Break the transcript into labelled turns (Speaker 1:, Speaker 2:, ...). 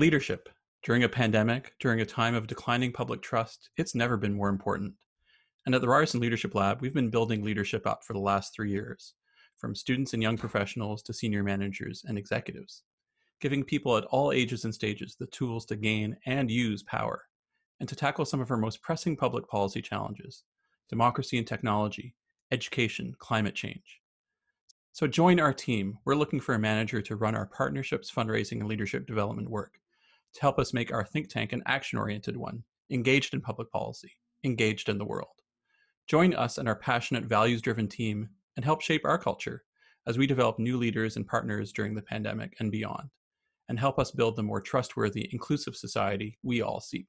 Speaker 1: Leadership. During a pandemic, during a time of declining public trust, it's never been more important. And at the Ryerson Leadership Lab, we've been building leadership up for the last three years, from students and young professionals to senior managers and executives, giving people at all ages and stages the tools to gain and use power, and to tackle some of our most pressing public policy challenges democracy and technology, education, climate change. So join our team. We're looking for a manager to run our partnerships, fundraising, and leadership development work to help us make our think tank an action oriented one, engaged in public policy, engaged in the world. Join us and our passionate, values driven team and help shape our culture as we develop new leaders and partners during the pandemic and beyond, and help us build the more trustworthy, inclusive society we all seek.